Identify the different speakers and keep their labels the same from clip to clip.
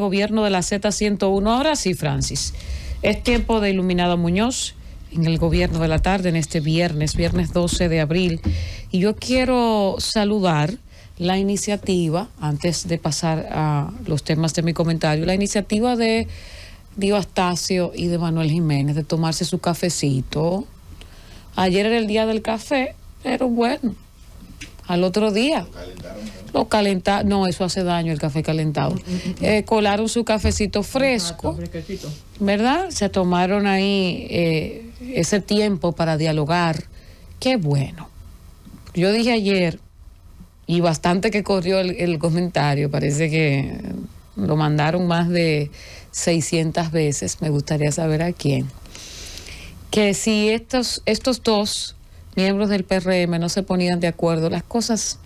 Speaker 1: gobierno de la Z101. Ahora sí, Francis, es tiempo de Iluminado Muñoz en el gobierno de la tarde, en este viernes, viernes 12 de abril. Y yo quiero saludar la iniciativa, antes de pasar a los temas de mi comentario, la iniciativa de Dio Astacio y de Manuel Jiménez de tomarse su cafecito. Ayer era el día del café, pero bueno, al otro día. Lo calentaron. No, eso hace daño el café calentado. Mm, mm, mm, eh, colaron su cafecito ah, fresco, ¿verdad? Se tomaron ahí eh, ese tiempo para dialogar. Qué bueno. Yo dije ayer, y bastante que corrió el, el comentario, parece que lo mandaron más de 600 veces, me gustaría saber a quién, que si estos, estos dos miembros del PRM no se ponían de acuerdo, las cosas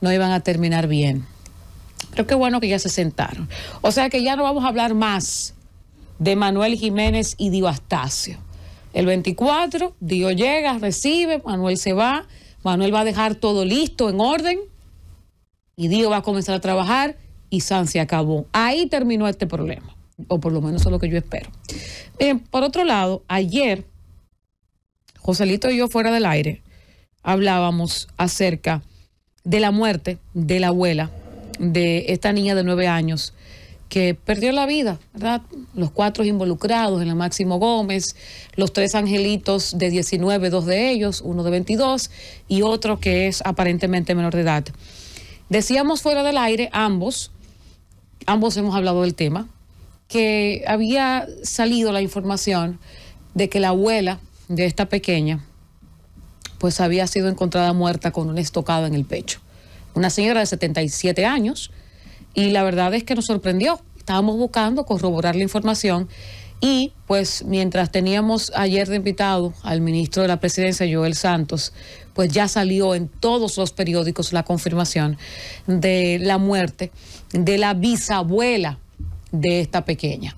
Speaker 1: no iban a terminar bien. Pero qué bueno que ya se sentaron. O sea que ya no vamos a hablar más de Manuel Jiménez y Dio Astacio. El 24, Dio llega, recibe, Manuel se va, Manuel va a dejar todo listo, en orden, y Dio va a comenzar a trabajar y San se acabó. Ahí terminó este problema, o por lo menos eso es lo que yo espero. bien, por otro lado, ayer Joselito y yo fuera del aire hablábamos acerca de la muerte de la abuela de esta niña de nueve años que perdió la vida, ¿verdad? Los cuatro involucrados en la Máximo Gómez, los tres angelitos de 19, dos de ellos, uno de 22 y otro que es aparentemente menor de edad. Decíamos fuera del aire, ambos, ambos hemos hablado del tema, que había salido la información de que la abuela de esta pequeña, pues había sido encontrada muerta con un estocado en el pecho. Una señora de 77 años, y la verdad es que nos sorprendió. Estábamos buscando corroborar la información y pues mientras teníamos ayer de invitado al ministro de la Presidencia, Joel Santos, pues ya salió en todos los periódicos la confirmación de la muerte de la bisabuela de esta pequeña.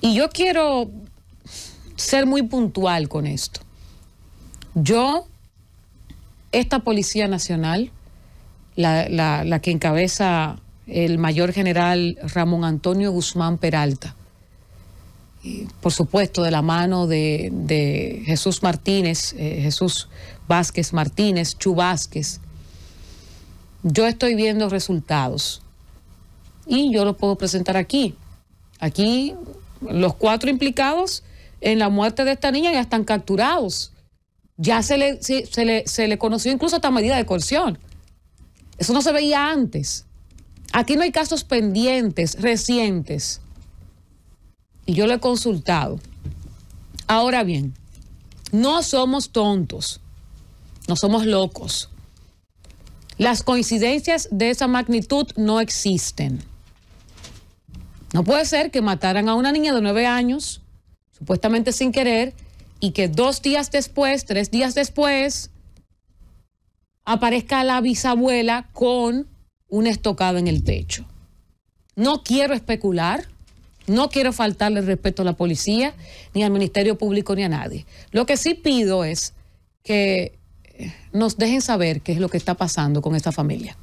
Speaker 1: Y yo quiero ser muy puntual con esto. Yo, esta Policía Nacional, la, que encabeza el mayor general Ramón Antonio Guzmán Peralta, por supuesto, de la mano de, de Jesús Martínez, eh, Jesús Vázquez Martínez, Chu Vázquez, yo estoy viendo resultados y yo los puedo presentar aquí. Aquí los cuatro implicados en la muerte de esta niña ya están capturados. Ya se le, se, le, conoció incluso esta medida de coerción. Eso no se veía antes. Aquí no hay casos pendientes, recientes. Y yo lo he consultado. Ahora bien, no somos tontos, no somos locos. Las coincidencias de esa magnitud no existen. No puede ser que mataran a una niña de nueve años supuestamente sin querer, y que dos días después, tres días después, aparezca la bisabuela con una estocada en el techo. No quiero especular, no quiero faltarle respeto a la policía, ni al Ministerio Público, ni a nadie. Lo que sí pido es que eh, nos dejen saber qué es lo que está pasando con esta familia.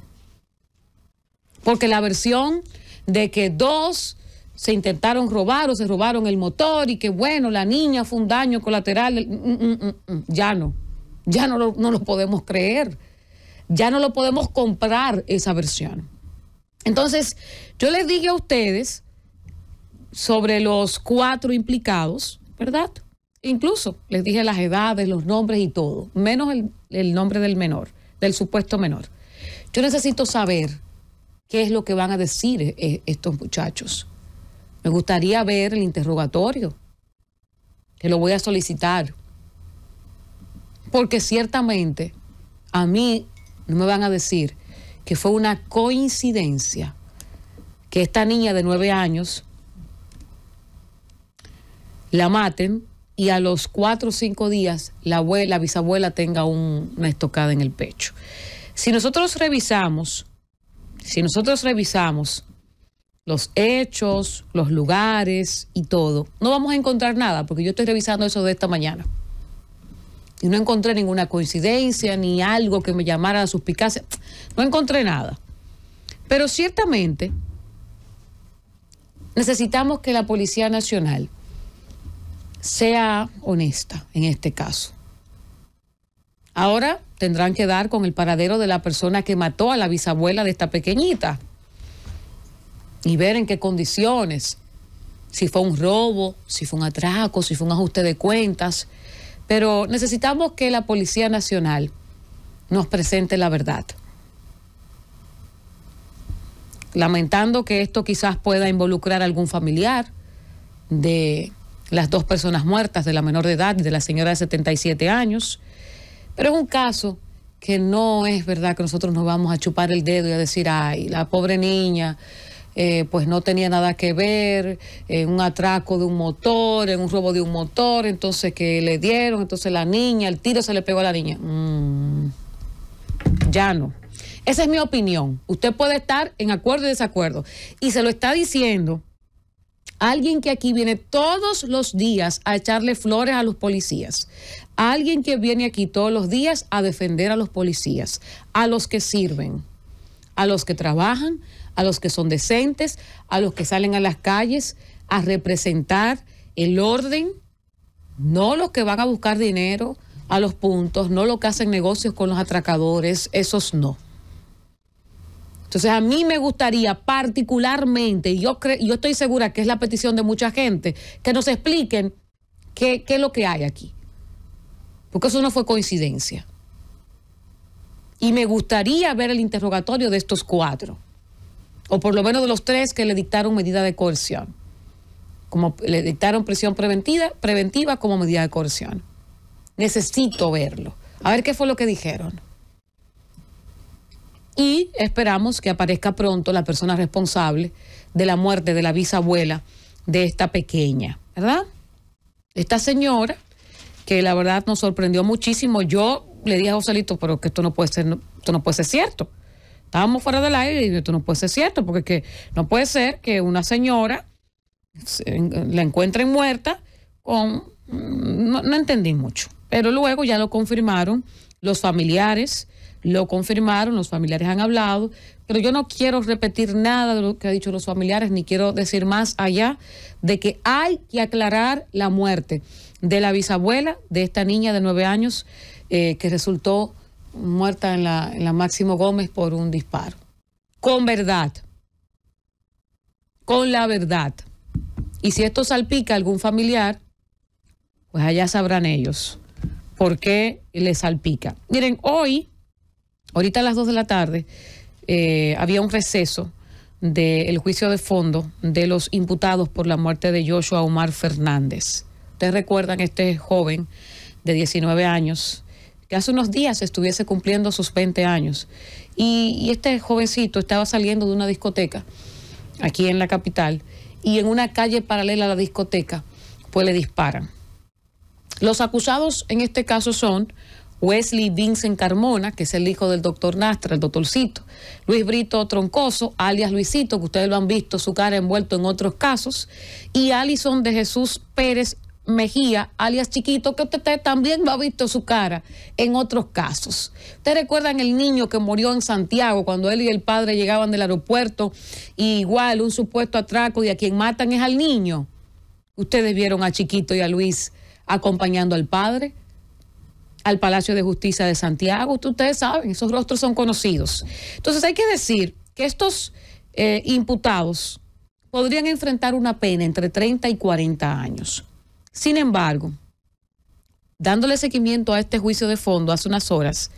Speaker 1: Porque la versión de que dos se intentaron robar o se robaron el motor y que bueno, la niña fue un daño colateral. Mm, mm, mm, ya no, ya no lo, no lo podemos creer, ya no lo podemos comprar esa versión. Entonces, yo les dije a ustedes sobre los cuatro implicados, ¿verdad? Incluso les dije las edades, los nombres y todo, menos el nombre del menor, del supuesto menor. Yo necesito saber qué es lo que van a decir eh, estos muchachos me gustaría ver el interrogatorio. Te lo voy a solicitar. Porque ciertamente a mí no me van a decir que fue una coincidencia que esta niña de nueve años la maten y a los cuatro o cinco días la, bisabuela tenga una estocada en el pecho. Si nosotros revisamos, si nosotros revisamos los hechos, los lugares y todo, no vamos a encontrar nada, porque yo estoy revisando eso de esta mañana. Y no encontré ninguna coincidencia ni algo que me llamara a suspicacia. No encontré nada. Pero ciertamente necesitamos que la Policía Nacional sea honesta en este caso. Ahora tendrán que dar con el paradero de la persona que mató a la bisabuela de esta pequeñita, y ver en qué condiciones, si fue un robo, si fue un atraco, si fue un ajuste de cuentas. Pero necesitamos que la Policía Nacional nos presente la verdad. Lamentando que esto quizás pueda involucrar a algún familiar de las dos personas muertas, de la menor de edad y de la señora de 77 años. Pero es un caso que no es verdad que nosotros nos vamos a chupar el dedo y a decir, ay, la pobre niña, eh, pues no tenía nada que ver, en eh, un atraco de un motor, en un robo de un motor, entonces que le dieron, entonces la niña, el tiro se le pegó a la niña. Mm, ya no. Esa es mi opinión. Usted puede estar en acuerdo y desacuerdo. Y se lo está diciendo alguien que aquí viene todos los días a echarle flores a los policías. Alguien que viene aquí todos los días a defender a los policías, a los que sirven, a los que trabajan, a los que son decentes, a los que salen a las calles a representar el orden, no los que van a buscar dinero a los puntos, no los que hacen negocios con los atracadores, esos no. Entonces a mí me gustaría particularmente, y yo, yo estoy segura que es la petición de mucha gente, que nos expliquen qué, qué es lo que hay aquí. Porque eso no fue coincidencia. Y me gustaría ver el interrogatorio de estos cuatro o por lo menos de los tres que le dictaron medida de coerción, como le dictaron prisión preventiva, preventiva como medida de coerción. Necesito verlo. A ver qué fue lo que dijeron. Y esperamos que aparezca pronto la persona responsable de la muerte de la bisabuela de esta pequeña, ¿verdad? Esta señora, que la verdad nos sorprendió muchísimo, yo le dije a Joselito, pero que esto no puede ser, esto no puede ser cierto estábamos fuera del aire y esto no puede ser cierto, porque no puede ser que una señora la encuentren muerta con... Mm, no, entendí mucho, pero luego ya lo confirmaron los familiares, lo confirmaron, los familiares han hablado, pero yo no quiero repetir nada de lo que han dicho los familiares, ni quiero decir más allá de que hay que aclarar la muerte de la bisabuela de esta niña de nueve años eh, que resultó muerta en la, en la Máximo Gómez por un disparo. Con verdad. Con la verdad. Y si esto salpica a algún familiar, pues allá sabrán ellos por qué le salpica. Miren, hoy, ahorita a las 2 de la tarde, eh, había un receso del juicio de fondo de los imputados por la muerte de Joshua Omar Fernández. Ustedes recuerdan este joven de 19 años hace unos días estuviese cumpliendo sus 20 años. Y, este jovencito estaba saliendo de una discoteca aquí en la capital y en una calle paralela a la discoteca, pues le disparan. Los acusados en este caso son Wesley Vincent Carmona, que es el hijo del doctor Nastra, el doctorcito, Luis Brito Troncoso, alias Luisito, que ustedes lo han visto, su cara envuelto en otros casos, y Alison de Jesús Pérez Mejía, alias Chiquito, que usted también lo ha visto su cara en otros casos. ¿Ustedes recuerdan el niño que murió en Santiago cuando él y el padre llegaban del aeropuerto? igual, un supuesto atraco y a quien matan es al niño. Ustedes vieron a Chiquito y a Luis acompañando al padre al Palacio de Justicia de Santiago. Ustedes saben, esos rostros son conocidos. Entonces hay que decir que estos eh, imputados podrían enfrentar una pena entre 30 y 40 años. Sin embargo, dándole seguimiento a este juicio de fondo hace unas horas,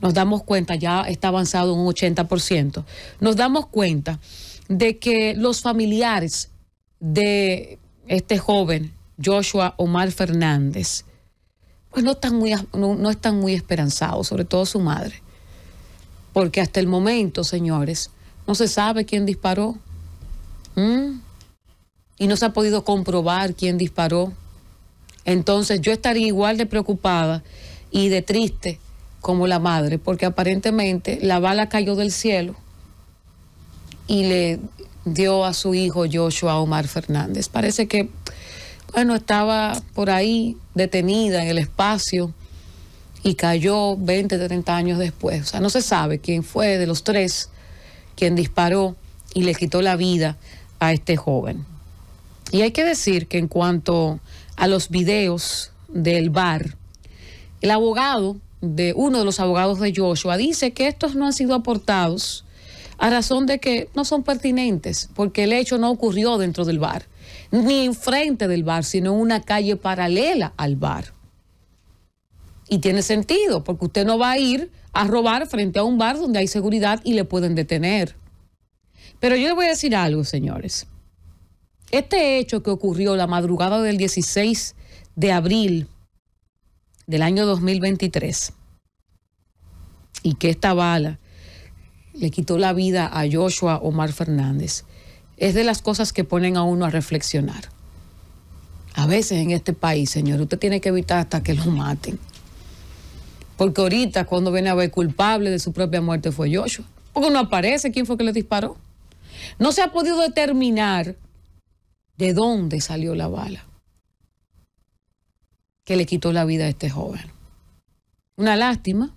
Speaker 1: nos damos cuenta, ya está avanzado un 80%, nos damos cuenta de que los familiares de este joven, Joshua Omar Fernández, pues no están muy, no, están muy esperanzados, sobre todo su madre, porque hasta el momento, señores, no se sabe quién disparó. ¿Mm? y no se ha podido comprobar quién disparó. Entonces yo estaría igual de preocupada y de triste como la madre, porque aparentemente la bala cayó del cielo y le dio a su hijo Joshua Omar Fernández. Parece que, bueno, estaba por ahí detenida en el espacio y cayó 20, 30 años después. O sea, no se sabe quién fue de los tres quien disparó y le quitó la vida a este joven. Y hay que decir que en cuanto a los videos del bar, el abogado de uno de los abogados de Joshua dice que estos no han sido aportados a razón de que no son pertinentes, porque el hecho no ocurrió dentro del bar, ni enfrente del bar, sino en una calle paralela al bar. Y tiene sentido, porque usted no va a ir a robar frente a un bar donde hay seguridad y le pueden detener. Pero yo le voy a decir algo, señores. Este hecho que ocurrió la madrugada del 16 de abril del año 2023 y que esta bala le quitó la vida a Joshua Omar Fernández es de las cosas que ponen a uno a reflexionar. A veces en este país, señor, usted tiene que evitar hasta que lo maten. Porque ahorita cuando viene a ver culpable de su propia muerte fue Joshua. Porque no aparece quién fue que le disparó. No se ha podido determinar de dónde salió la bala que le quitó la vida a este joven. Una lástima.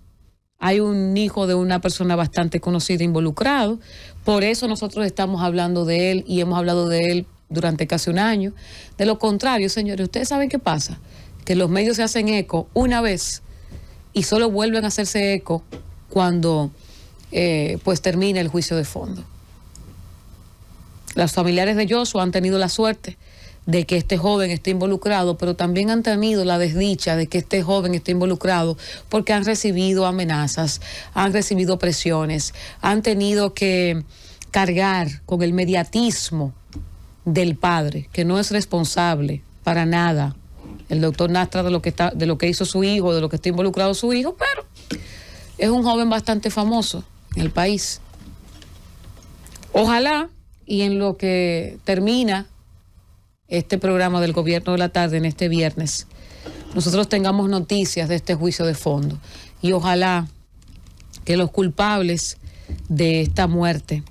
Speaker 1: Hay un hijo de una persona bastante conocida involucrado. Por eso nosotros estamos hablando de él y hemos hablado de él durante casi un año. De lo contrario, señores, ustedes saben qué pasa. Que los medios se hacen eco una vez y solo vuelven a hacerse eco cuando eh, pues termina el juicio de fondo. Los familiares de Joshua han tenido la suerte de que este joven esté involucrado, pero también han tenido la desdicha de que este joven esté involucrado porque han recibido amenazas, han recibido presiones, han tenido que cargar con el mediatismo del padre, que no es responsable para nada el doctor Nastra de lo que está, de lo que hizo su hijo, de lo que está involucrado su hijo, pero es un joven bastante famoso en el país. Ojalá y en lo que termina este programa del gobierno de la tarde en este viernes, nosotros tengamos noticias de este juicio de fondo y ojalá que los culpables de esta muerte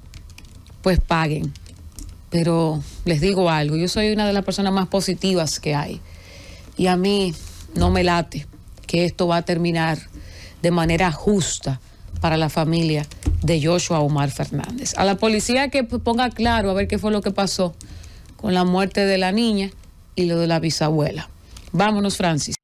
Speaker 1: pues paguen. Pero les digo algo, yo soy una de las personas más positivas que hay y a mí no me late que esto va a terminar de manera justa para la familia de Joshua Omar Fernández. A la policía que ponga claro a ver qué fue lo que pasó con la muerte de la niña y lo de la bisabuela. Vámonos, Francis.